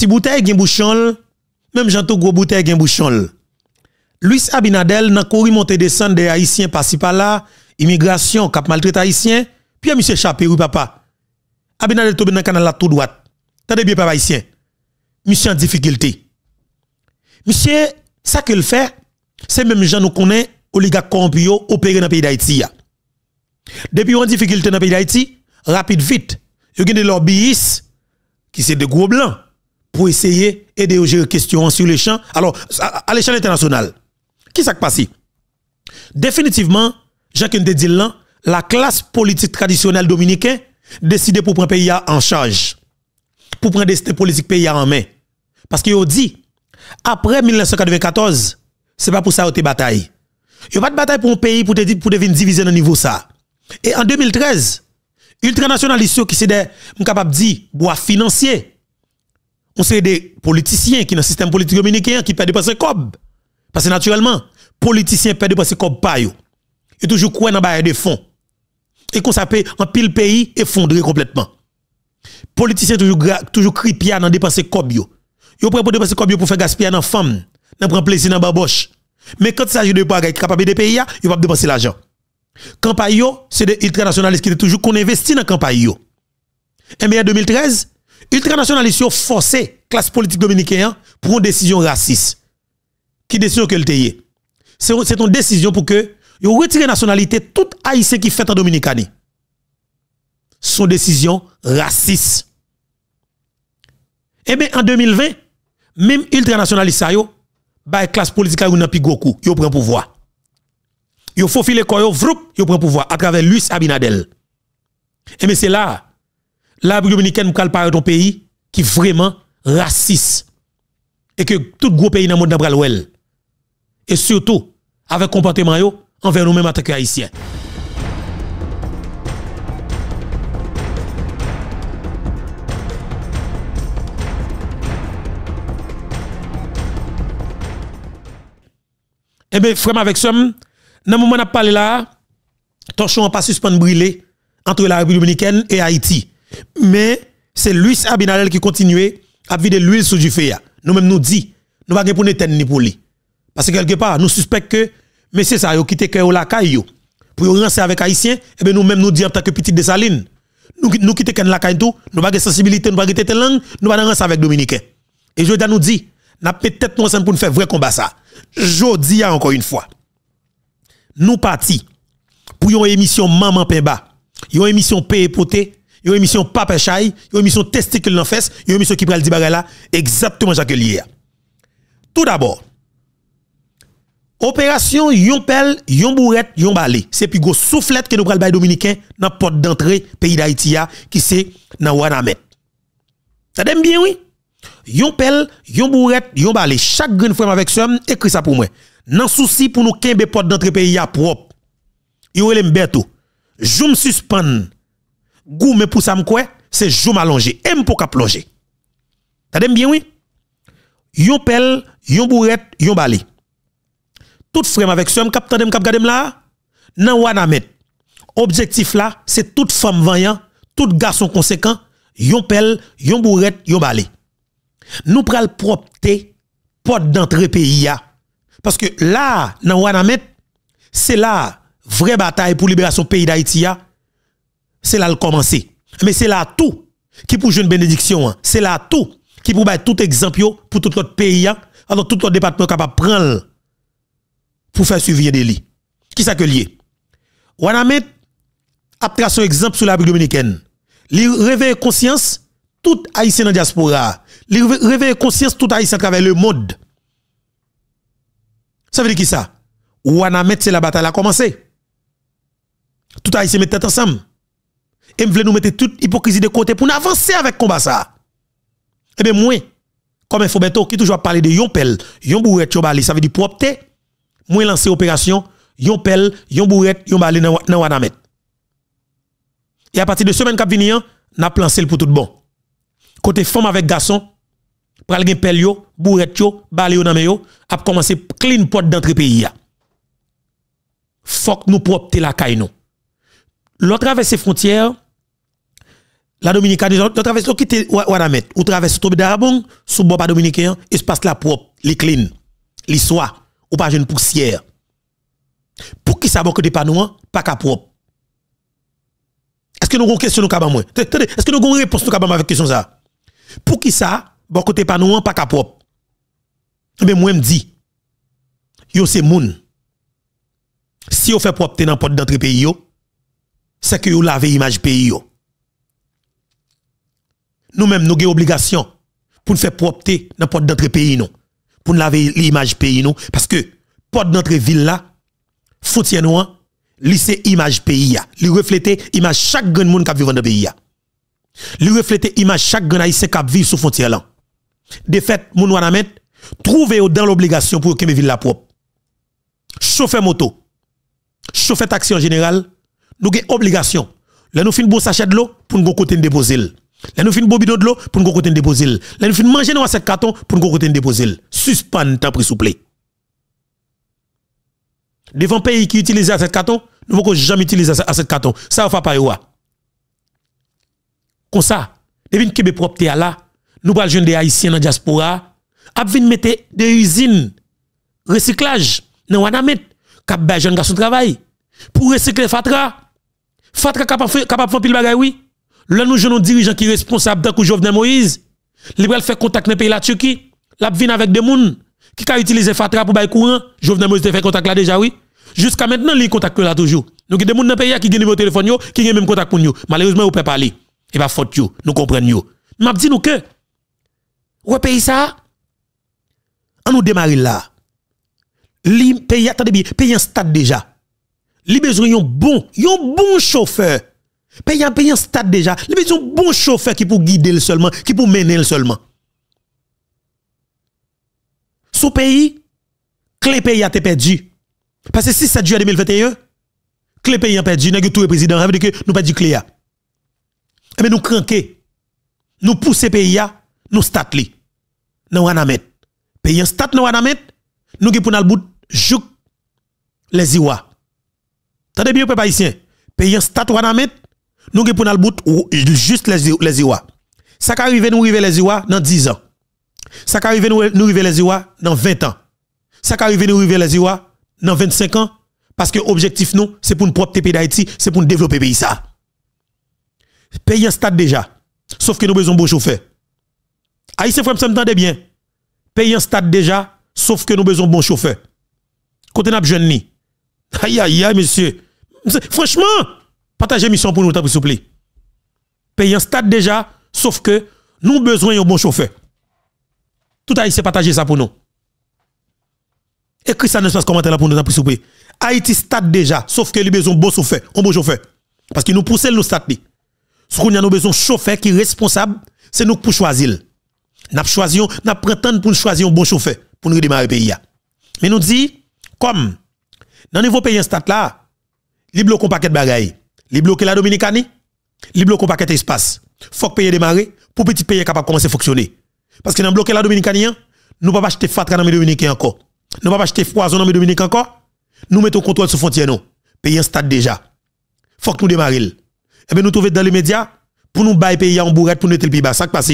Si bouteille gen bouchon, même janto gros bouteille gen bouchon. Luis Abinadel nan couru monter descendre des haïtiens par-ci par-là, immigration cap maltraite haïtien, puis monsieur Chapé oui papa. Abinadel tombe dans canal la tout droite. Tendez bien papa haïtien. Monsieur en difficulté. Monsieur ça qu'il fait, c'est même gens nous connaît oligarque corrompu opéré dans pays d'Haïti Depuis en difficulté dans pays d'Haïti, rapide vite, yo gen des lobbyistes qui c'est des gros blancs pour essayer aider à gérer question sur les champs Alors, à, l'échelle internationale, qui s'est passé? Définitivement, Jacques dit la classe politique traditionnelle dominicaine décide pour prendre pays en charge, pour prendre des politiques pays en main. Parce que dit, après 1994, c'est pas pour ça que bataille. Il n'y a pas de bataille pour un pays pour, te, pour devenir divisé niveau ça. Et en 2013, ultranationalistes qui sont capables capable de dire, bois financier, on sait des politiciens qui dans le système politique dominicain qui perdent dépenser cob. Parce que naturellement, politiciens perdent dépenser cob pas yo. Et toujours quoi dans bail de fonds. Et qu'on s'appelle en pile pays effondré complètement. Politiciens toujours toujours cripia dans dépenser cob yo. Yo prêt pour dépenser cob yo pour faire gaspiller dans femme, dans prendre plaisir dans baboche. Mais quand il s'agit de être capable de payer, il pas dépenser l'argent. Campagne c'est des ultranationalistes qui toujours qu'on investit dans Et bien, En 2013, Ultranationalistes ont forcé classe politique dominicaine pour une décision raciste. Qui décision qu'elle te C'est une décision pour que yo la nationalité tout haïtien qui fait en Dominicanie. Son décision raciste. Eh bien, en 2020, même ultranationalistes yo, la classe politique a pris pigoku, yo prend pouvoir. Yo faufile quoi yo vroup, yo prend pouvoir à travers Luis Abinadel. Eh bien, c'est là la dominicaine nous parle d'un pays qui est vraiment raciste et que tout gros pays dans le monde pral et surtout avec comportement envers nous-mêmes en haïtiens Eh bien, frère avec ça, dans le moment où on a parlé là, torchon n'a pas suspendu brûler entre la République et Haïti. Mais c'est Luis Abinadel qui continue à vider l'huile sous du feu. Nous-mêmes nous dit, nous ne pouvons pas ni pour lui. Parce que quelque part, nous suspectons que, mais c'est ça, quitté que la caille. Pour renoncer avec Haïtien, et eh bien nous-mêmes nous disons en tant que petite Dessaline. Nous, nous quittons que la caille tout, nous pas de sensibilité, nous pas de langue, nous pas rentrer avec dominicains Et je nous dit, nous peut-être nous ensemble pour nous faire vrai combat ça. Je dis encore une fois, nous partis pour une émission Maman Pemba, une émission Pépoté. Yo emisyon papè chay, yo emisyon testikle nan fès, yo emisyon ki prel dibare la, egzaptouman jake liye. Tout d'abord, operasyon yon pel, yon bouret, yon balé. Se pi go souflet ke nou prel baye dominikèn nan pot d'entré peyi da Itiya ki se nan wana men. Sa dem bien, oui? Yon pel, yon bouret, yon balé. Chak gren fèm avèk sèm, ekri sa pou mwen. Nan souci pou nou kenbe pot d'entré peyi ya prop. Yo elem bèto. Joum suspènn. pou pour ça c'est jour m'allonger, aime pour cap plonger. T'as bien oui? Yon pel, yon bourette yon balé. Tout frère avec somme cap tandem cap gadem là, nan wana Objectif là, c'est toute femme vaillant, tout garçon conséquent, yon pel, yon bourette yon balé. Nous pral propter porte d'entrée pays ya. Parce que là, nan wana c'est là vraie bataille pour libération pays d'Haïti c'est là le commencer. Mais c'est là tout qui pour une bénédiction. Hein. C'est là tout qui pour tout exemple pour tout notre pays. Hein. Alors tout notre département capable de prendre pour faire suivre des lits. Qui ça que lié? On a son exemple sur la République dominicaine. Il réveille conscience tout haïtien dans la diaspora. Il réveille conscience tout haïtien à travers le monde. Ça veut dire qui ça? Wanamet, c'est la bataille à commencer. Tout haïtien met tête ensemble et me voulez nous mettre toute hypocrisie de côté pour nous avancer avec combat ça. Eh bien, moi, comme il faut bientôt qui toujours parler de Yompel, Yon Bourret, Yon ça veut dire propre, moi lancer opération, Yompel, Yon Bourret, Yon Bali dans Et à partir de semaine qui vient, n'a lancé le pour tout bon. Côté femme avec garçon, pour gen pel yo, bourret yo, balé yo nan yo, a commencé clean porte d'entrée pays ya. Fok nous propre la caille nous. L'autre traverse frontières, la Dominicaine, nous traversons quitter Wanamet, ou traverse tomber d'Arabon, sous bois dominicain, espace la propre, les clean, les soies, ou pas jeune poussière. Pour qui ça que des panneaux, pas qu'à propre. Est-ce que nous avons une question nous Est-ce que nous avons une réponse nous cabamou avec question ça? Pour qui ça, bon côté panneau, pas qu'à propre? Mais moi, je me dis, yo c'est moun. Si on fait propre dans porte d'entrée pays c'est que vous lavez image pays nous-mêmes, nous avons obligation pour nous faire propter dans notre pays, non. Pour nous laver l'image pays, Parce que, porte d'entrée ville là, frontière noire, lycée image pays, lui refléter image chaque grand monde qui vit dans le pays, lui refléter image chaque grand haïtien qui vit sous frontière là. De fait, nous avons dans l'obligation pour que ville la propre. Chauffeur moto, chauffeur taxi en général, nous avons obligation. Là, nous faisons bon sachet de pour nous côté déposer. Là, nous faisons bobino de l'eau pour nous côté déposer. Là, nous finissons manger dans ce carton pour nous côté déposer. Suspend temps pris souple. Devant pays qui utilise cette carton, nous ne pouvons jamais utiliser cette carton. Ça va pas avoir. Comme ça, devine que propre là, nous parlons jeune des haïtiens dans la diaspora, Nous devons mettre des usines recyclage dans Wanamet, cap gens qui sont travail pour recycler fatra. Fatra capable de faire pile bagaille oui. Là, nous un dirigeant qui est responsables d'un coup Jovenel Moïse. Libéral fait contact dans le pays la Turquie. la viennent avec des gens qui ont utilisé Fatra pour bailler courant. Jovenel Moïse fait contact là déjà, oui. Jusqu'à maintenant, ils contact là toujours. Donc, il des gens dans le qui ont numéro de téléphone, qui ont même contact pour nous. Malheureusement, vous ne pas parler. Et pas faute, nous comprenons. Mais dit nous que, ou pays ça, on nous démarre là. Le pays, attendez bien, pays un stade déjà. Li besoin yon bon, yon bon chauffeur Paye ben, a payé un stade déjà. Les pays un bon chauffeur qui pour guider le seulement, qui pour mener le seulement. Son pays, clé pays a été perdu. Parce que si ça dure 2021, clé pays a perdu, nous tout le président, ça que nous pas du clé. Mais eh ben, nous cranquer, nous pousser pays a, nous stade li. Nous mettre. Pays en stade nous mettre. nous qui pour nous bout, jouk les Iwa. Tendez bien, peuple haïtien. Pays en stade nous mettre nous avons pour le bout juste les, les Ça qui arrive, nous arriver les Iwa dans 10 ans. Ça qui arrive, nous arriver les Iwa dans 20 ans. Ça qui arrive, nous arriver les Iwa dans 25 ans. Parce que l'objectif, nous, c'est pour nous propre pays d'Haïti, c'est pour nous développer le pays. Ça. Pays en stade déjà. Sauf que nous avons besoin de bon chauffeur. Haïtien, c'est ça me bien. Pays en stade déjà. Sauf que nous avons besoin de bon chauffeur. Côté n'a jeune ni. Aïe, aïe, aïe, monsieur. Franchement, Partagez mission pour nous, s'il vous plaît. Payez un stade déjà, sauf que nous avons besoin d'un bon chauffeur. Tout à s'est partagé ça pour nous. Écris ça dans l'espace commentaire pour nous, s'il vous plaît. Haïti stade déjà, sauf que nous besoin bon chauffeur. Un bon chauffeur. Parce qu'il nous poussons le stade. Ce qu'on a besoin chauffeur qui est responsable, c'est nous pour choisir. Nous choisissons, nous prenons pour choisir un bon chauffeur pour nous redémarrer le pays. Mais nous dit, comme, dans le niveau pays, un stade là, libre le un paquet de bagailles. Les bloquer la Dominicanie, li bloqué paquet espace. Faut que payer démarrer pour petit pays capable commencer à fonctionner. Parce que dans bloqué la Dominicanie, hein, nous ne pouvons pas acheter fatra dans les Dominicains encore. Nous ne pas acheter foison dans les Dominicains encore. Nous mettons contrôle sur frontière non. Pays en stade déjà. Faut que nous démarrer. Et eh bien nous trouvons dans les médias pour nous bailler pays en bourrette pour nous mettre le pays bas. Ça qui passe.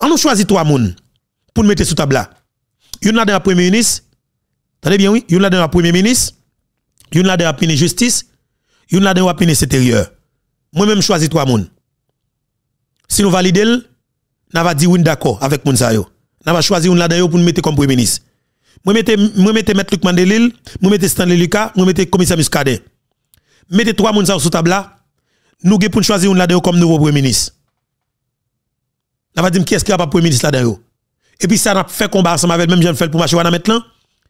On ah, nous choisit trois personnes pour nous mettre sous table là. en a dans la premier ministre. Attendez bien oui, Il là dans la premier ministre. vous a dans la ministre justice Yon la de wap ministre intérieur. Moi-même choisi trois moun. Si nous validons, nous va dire d'accord avec moun sa yo. Nous va choisir un la pour nous mettre comme premier ministre. Moi mette, moi mettez Luc Mandelil, moi mettez Stanley Lucas, moi mettez commissaire Muscadet. Mettez trois moun sur sous table Nous allons pour choisir un la comme nouveau premier ministre. Nous va dire qui est-ce qui pas premier ministre yo. Et puis ça n'a fait combat ensemble avec même jeune fait pour marcher maintenant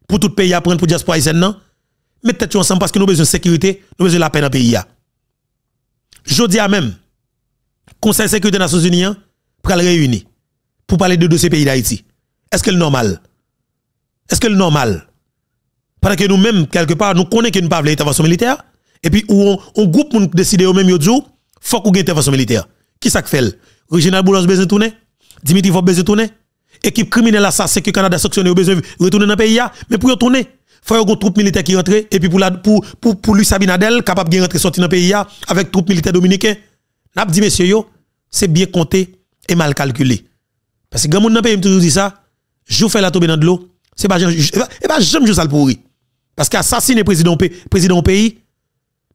pour tout pays à prendre pour diaspora haïtienne non mettez tête ensemble parce que nous avons besoin de sécurité, nous avons besoin de la paix dans le pays. Je dis à même, Conseil de sécurité des Nations Unies hein, pour le réunir pour parler de dossier pays d'Haïti. Est-ce que c'est normal? Est-ce que c'est normal? Parce que nous-mêmes, quelque part, nous connaissons que nous pas l'intervention militaire. Et puis, on, on groupe pour décider au même jour, faut qu'on ait intervention militaire. Qui ça fait? Régional Boulange besoin tourner? Dimitri faut besoin tourner? Équipe criminelle, ça, c'est que le Canada sanctionné besoin retourner dans le pays. Mais pour y retourner, faut des troupes militaire qui rentrent et puis pour, lui, pour, pour, capable de rentrer sortir dans le pays avec troupes militaire dominicaine. N'a dit, messieurs, c'est bien compté et mal calculé. Parce que quand monde dans pays, toujours dit ça, je fais la tomber dans de l'eau, c'est pas jamais, et pas jamais ça le pourri. Parce qu'assassiner président président pays,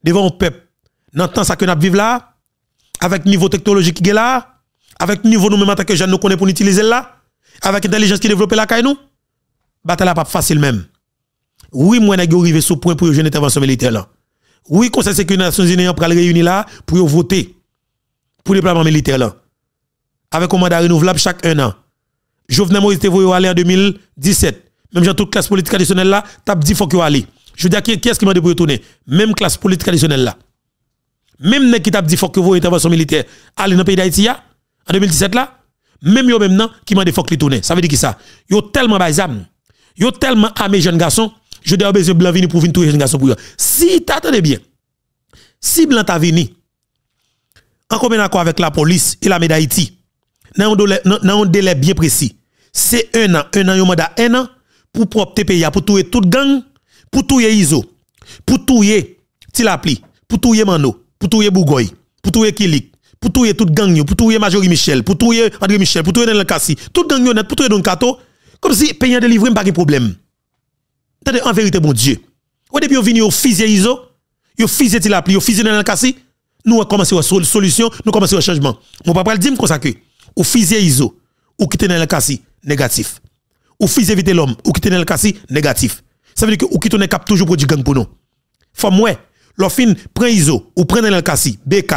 devant un peuple, dans le temps ça que nous vivons là, avec niveau technologique qui est là, avec niveau nous même en que nous connaissons pour utiliser là, avec intelligence qui développe la caille nous, bataille pas facile même. Oui, moi, je arrivé sur point pour une intervention militaire là. Oui, Conseil de sécurité des Nations Unies pour réunir là pour voter pour les plans militaires là. Avec un mandat renouvelable chaque un an. Jovenel Moïse était vous aller en 2017. Même dans toute classe politique traditionnelle là, t'as dit faut qu'il aller. Je veux dire, qui, est-ce qui m'a dit pour retourner Même classe politique traditionnelle là. Même ceux qui t'a dit faut que vous interventions militaire. aller dans le pays d'Haïti en 2017 là, même yo même qui m'a dit faut qu'il tourne. Ça veut dire qui ça Yo tellement Ils Yo tellement armé jeunes garçons je dois besoin blanc venir pour venir tout jeune garçon pour Si t'attendez bien, si blanc t'a venu, en combien avec la police et la médaïti, dans un délai bien précis, c'est un an, un an, yon mandat, un an, pour propre pays, pour tout toute gang, pour tuer ISO, pour toucher Tilapli, pour tuer Mano, pour tuer Bougoy, pour tuer Kilik, pour tuer toute gang, pour tuer Majorie Michel, pour tuer André Michel, pour tuer Nel Kassi, toute gang net, pour tout Don Kato, comme si pays délivré pas de problème en vérité, mon Dieu. Ou depuis, on venez, au physique ISO, yo fusez la pli, vous dans le cassi, nous commençons à solution, nous commençons à changement. Mon papa le dit comme ça que, ou fusez ISO, ou quitte dans le cassi, négatif. Ou fusez vite l'homme, ou quitte dans le cassi, négatif. Ça veut dire que, ou quittez cap toujours pour du gang pour nous. Faut moi, l'offin prend ISO, ou prend dans le cassi, BK,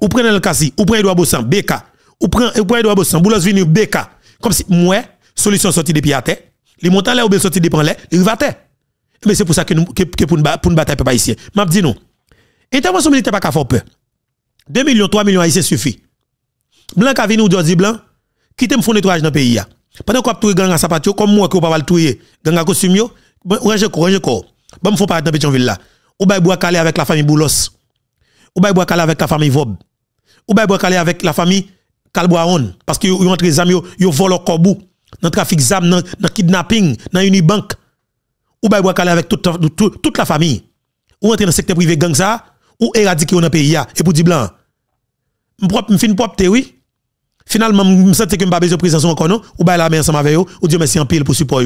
ou prend dans le cassi, ou prend Edouard Bossan, BK, ou prend Edouard Bossan, Boulos Vini, BK. Comme si, moi, solution sortie depuis à les montants là ou bien sorti dépend là, vont vont Mais c'est pour ça que nous que, que pour une pour bataille haïtien. M'a dit non. Intervention militaire pas qu'à faire peur. 2 millions 3 millions haïtiens suffit. Blanc a venu ou dit Blanc, quitte me fond nettoyage dans le pays Pendant qu'on tout gang à sapatio comme moi que pas le tout. gang à costume yo, range corps, range corps. Bon faut pas dans Pétionville là. Ou bay bois calé avec la famille Boulos. Ou bay bois calé avec la famille Vob. Ou bay bois calé avec la famille Calboaron parce que ont entre les amis, ils volent au corbeau dans trafic zam, dans, kidnapping, dans Unibank, ou bien bah, vous avec toute, toute, toute la famille, ou entrer dans le secteur privé gang ça, ou éradiquer dans le pays, et pour dire blanc. Je fin propre, oui. Finalement, je me sens que je pas besoin de présence encore, non? Ou bien bah, la main ensemble avec vous, ou Dieu merci en pile pour support.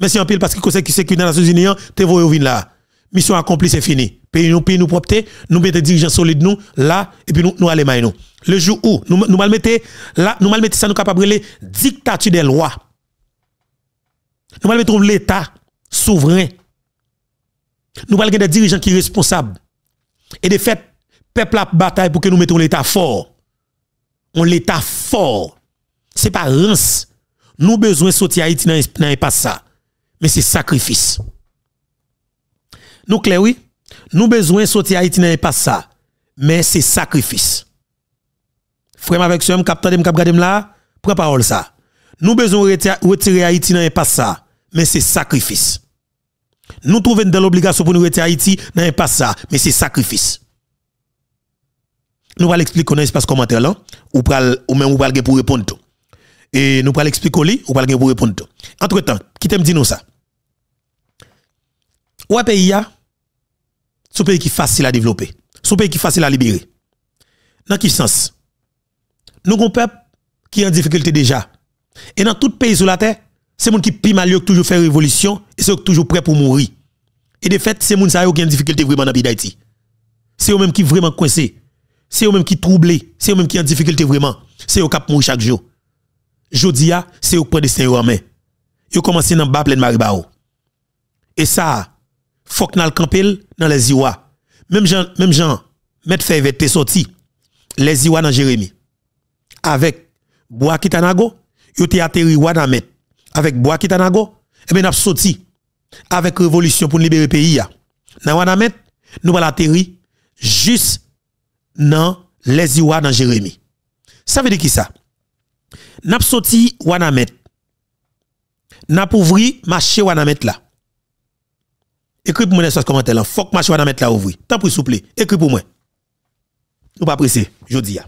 Merci en pile parce que c'est que dans les Nations Unies, hein, vous venez là mission accomplie, c'est fini. Pays nous, pays nous propre, nous mettons dirigeants solides nous, là, et puis nous, nous allons nous. Le jour où nous, nous mettre là, nous mal ça, nous capable de dictature des lois. Nous mal mettons l'État souverain. Nous mal des dirigeants qui sont responsables. Et de fait, peuple a bataille pour que nous mettons l'État fort. On l'État fort. C'est pas rince. Nous besoin de sortir Haïti dans pas ça. Mais c'est sacrifice. Nou klerwi, nou bezwen soti Haiti nan e pa sa, men se sakrifis. Frem aveksyon, kap tadem, kap gadem la, pran parol sa. Nou bezwen wetire Haiti nan e pa sa, men se sakrifis. Nou trouven de l'obligasyon pou nou wetire Haiti nan e pa sa, men se sakrifis. Nou pal eksplik konen espas komater lan, ou men ou pal gen pou repon to. E nou pal eksplik kon li, ou pal gen pou repon to. Antre tan, kitem di nou sa. Ou apè iya, son pays qui est facile à développer, son pays qui est facile à libérer. Dans quel sens Nous avons un peuple qui est en difficulté déjà. Et dans tout pays sur la terre, c'est monde qui pire mal toujours fait révolution et c'est toujours prêt pour mourir. Et de fait, c'est monde qui a une difficulté vraiment dans pays d'Haïti. C'est eux mêmes qui vraiment coincé. C'est eux même qui troublé, c'est eux même qui en difficulté vraiment. C'est eux qui mourir chaque jour. Jodia, c'est eux qui prennent des en main. Ils commencé dans bas plein Maribao. Et ça, Fok nan l kampel nan leziwa. Mem jan met fey vet te soti leziwa nan Jeremie. Avek bo akita nago, yo te ateri wana met. Avek bo akita nago, ebe nap soti. Avek revolisyon pou n libere peyi ya. Nan wana met, nou bala ateri jis nan leziwa nan Jeremie. Sa vede ki sa? Nap soti wana met. Nap ouvri ma che wana met la. Écris pour moi dans les commentaires. Faut que ma chouette mettre là ouvrir. Tant pis, s'il vous Écris pour moi. Ou pas pressé. Je dis.